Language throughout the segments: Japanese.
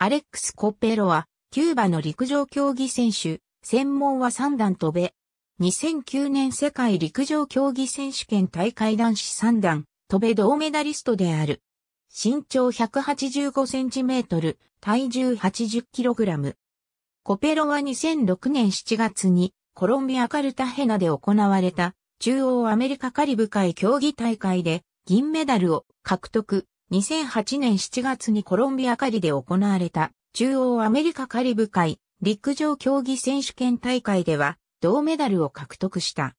アレックス・コペロは、キューバの陸上競技選手、専門は三段飛べ。2009年世界陸上競技選手権大会男子三段、飛べ銅メダリストである。身長185センチメートル、体重80キログラム。コペロは2006年7月にコロンビアカルタヘナで行われた中央アメリカカリブ海競技大会で銀メダルを獲得、2008年7月にコロンビアカリで行われた中央アメリカカリブ海陸上競技選手権大会では銅メダルを獲得した。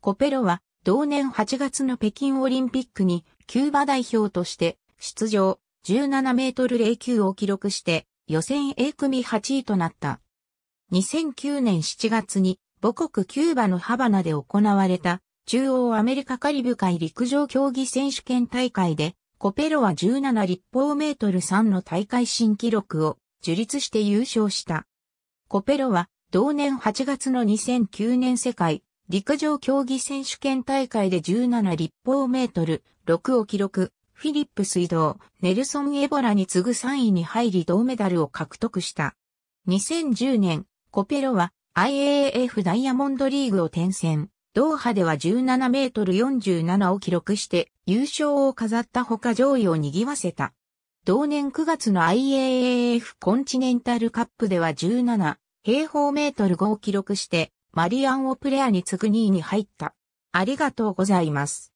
コペロは同年8月の北京オリンピックにキューバ代表として出場17メートル09を記録して予選 A 組8位となった。2009年7月に母国キューバのハバナで行われた中央アメリカカリブ海陸上競技選手権大会でコペロは17立方メートル3の大会新記録を樹立して優勝した。コペロは同年8月の2009年世界陸上競技選手権大会で17立方メートル6を記録、フィリップ水道、ネルソン・エボラに次ぐ3位に入り銅メダルを獲得した。2010年、コペロは IAAF ダイヤモンドリーグを転戦。ドーハでは17メートル47を記録して優勝を飾ったほか上位を賑わせた。同年9月の IAAF コンチネンタルカップでは17平方メートル5を記録してマリアン・オプレアに次ぐ2位に入った。ありがとうございます。